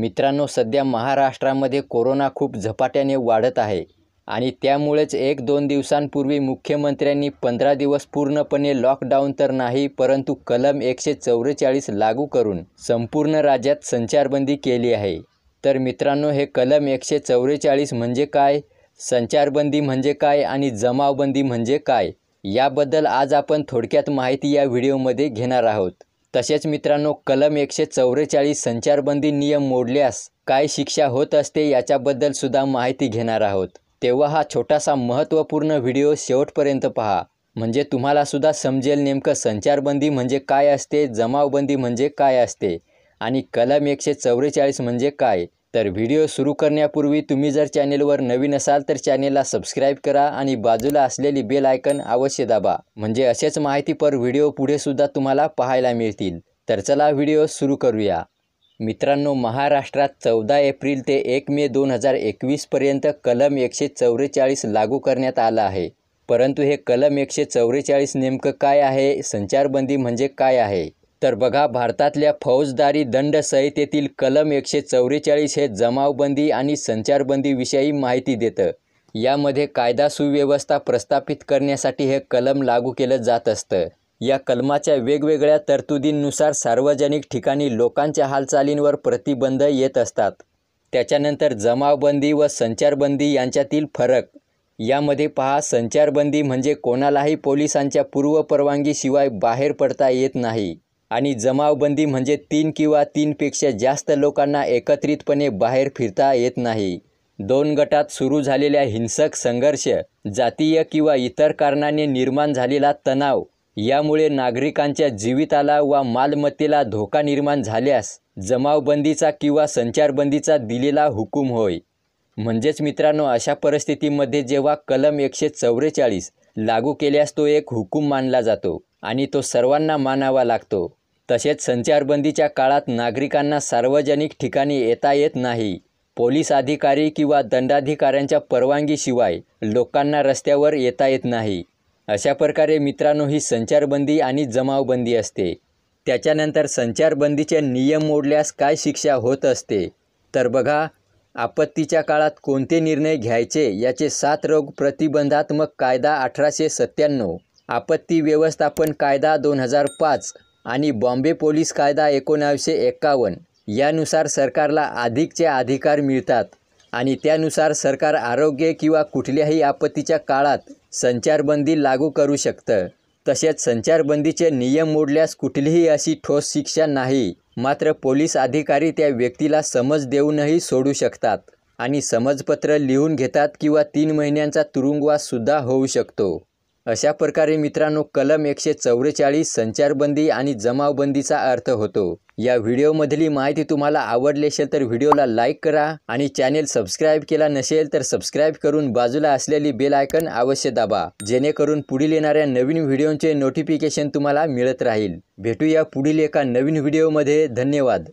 मित्रांनो सध्या महाराष्ट्रामध्ये कोरोना खूप झपाट्याने वाढत आहे आणि त्यामुळेच एक दोन दिवसांपूर्वी मुख्यमंत्र्यांनी पंधरा दिवस पूर्णपणे लॉकडाऊन तर नाही परंतु कलम एकशे चौवेचाळीस लागू करून संपूर्ण राज्यात संचारबंदी केली आहे तर मित्रांनो हे कलम एकशे चौवेचाळीस म्हणजे काय संचारबंदी म्हणजे काय आणि जमावबंदी म्हणजे काय याबद्दल आज आपण थोडक्यात माहिती या व्हिडिओमध्ये घेणार आहोत तसेच मित्रांनो कलम एकशे चौवेचाळीस संचारबंदी नियम मोडल्यास काय शिक्षा होत असते याच्याबद्दल सुद्धा माहिती घेणार आहोत तेव्हा हा छोटासा महत्त्वपूर्ण व्हिडिओ शेवटपर्यंत पहा म्हणजे तुम्हाला सुद्धा समजेल नेमकं संचारबंदी म्हणजे काय असते जमावबंदी म्हणजे काय असते आणि कलम एकशे चौवेचाळीस म्हणजे काय तर व्हिडिओ सुरू करण्यापूर्वी तुम्ही जर चॅनेलवर नवीन असाल तर चॅनेलला सबस्क्राईब करा आणि बाजूला असलेली बेल आयकन अवश्य दाबा म्हणजे असेच माहितीपर व्हिडिओ पुढेसुद्धा तुम्हाला पाहायला मिळतील तर चला व्हिडिओ सुरू करूया मित्रांनो महाराष्ट्रात चौदा एप्रिल ते एक मे दोन हजार एकवीसपर्यंत कलम एकशे चौवेचाळीस लागू करण्यात आला आहे परंतु हे कलम एकशे चौवेचाळीस नेमकं काय आहे संचारबंदी म्हणजे काय आहे तर बघा भारतातल्या फौजदारी दंड संहितेतील कलम एकशे चौवेचाळीस हे जमावबंदी आणि संचारबंदीविषयी माहिती देतं यामध्ये कायदा सुव्यवस्था प्रस्थापित करण्यासाठी हे कलम लागू केलं जात असतं या कलमाच्या वेगवेगळ्या तरतुदींनुसार सार्वजनिक ठिकाणी लोकांच्या हालचालींवर प्रतिबंध येत असतात त्याच्यानंतर जमावबंदी व संचारबंदी यांच्यातील फरक यामध्ये पहा संचारबंदी म्हणजे कोणालाही पोलिसांच्या पूर्वपरवानगीशिवाय बाहेर पडता येत नाही आणि जमावबंदी म्हणजे तीन किंवा तीनपेक्षा जास्त लोकांना एकत्रितपणे बाहेर फिरता येत नाही दोन गटात सुरू झालेल्या हिंसक संघर्ष जातीय किंवा इतर कारणाने निर्माण झालेला तणाव यामुळे नागरिकांच्या जीविताला वा मालमत्तेला धोका निर्माण झाल्यास जमावबंदीचा किंवा संचारबंदीचा दिलेला हुकूम होय म्हणजेच मित्रांनो अशा परिस्थितीमध्ये जेव्हा कलम एकशे चौवेचाळीस लागू केल्यास तो एक हुकूम मानला जातो आणि तो सर्वांना मानावा लागतो तसेच संचारबंदीच्या काळात नागरिकांना सार्वजनिक ठिकाणी येता येत नाही पोलीस अधिकारी किंवा दंडाधिकाऱ्यांच्या परवानगीशिवाय लोकांना रस्त्यावर येता येत नाही अशा प्रकारे मित्रांनो ही संचारबंदी आणि जमावबंदी असते त्याच्यानंतर संचारबंदीचे नियम मोडल्यास काय शिक्षा होत असते तर बघा आपत्तीच्या काळात कोणते निर्णय घ्यायचे याचे सात रोग प्रतिबंधात्मक कायदा अठराशे सत्त्याण्णव आपत्ती व्यवस्थापन कायदा दोन हजार पाच आणि बॉम्बे पोलीस कायदा एकोणावीसशे एक्कावन्न यानुसार सरकारला अधिकचे अधिकार मिळतात आणि त्यानुसार सरकार आरोग्य किंवा कुठल्याही आपत्तीच्या काळात संचारबंदी लागू करू शकतं तसेच संचारबंदीचे नियम मोडल्यास कुठलीही अशी ठोस शिक्षा नाही मात्र पोलीस अधिकारी त्या व्यक्तीला समज देऊनही सोडू शकतात आणि समजपत्र लिहून घेतात किंवा तीन महिन्यांचा तुरुंगवाससुद्धा होऊ शकतो अशा प्रकारे मित्रांनो कलम एकशे चौवेचाळीस संचारबंदी आणि जमावबंदीचा अर्थ होतो या व्हिडिओमधली माहिती तुम्हाला आवडली असेल तर व्हिडिओला लाईक करा आणि चॅनेल सबस्क्राईब केला नसेल तर सबस्क्राईब करून बाजूला असलेली बेल आयकन अवश्य दाबा जेणेकरून पुढील येणाऱ्या नवीन व्हिडिओचे नोटिफिकेशन तुम्हाला मिळत राहील भेटूया पुढील एका नवीन व्हिडिओमध्ये धन्यवाद